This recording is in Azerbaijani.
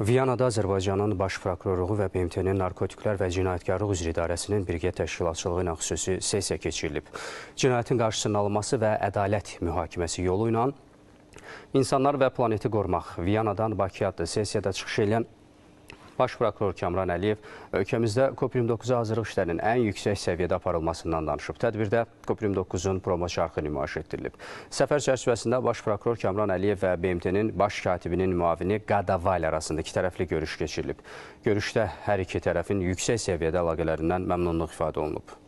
Viyanada Azərbaycanın Baş Prokurorluğu və BMT-nin Narkotiklər və Cinayətkarlıq üzrə İdarəsinin birgə təşkilatçılığı ilə xüsusi sessiya keçirilib. Cinayətin qarşısının alınması və ədalət mühakiməsi yolu ilə insanlar və planeti qorumaq Viyanadan Bakıya adlı sessiyada çıxış edən Baş prokuror Kamran Əliyev ölkəmizdə COP29-a hazırlıq işlərinin ən yüksək səviyyədə aparılmasından danışıb. Tədbirdə COP29-un promo şarxı nümayiş etdirilib. Səfər çərçivəsində Baş prokuror Kamran Əliyev və BMT-nin baş katibinin müavini Qadavali arasında iki tərəfli görüş keçirilib. Görüşdə hər iki tərəfin yüksək səviyyədə əlaqələrindən məmnunluq ifadə olunub.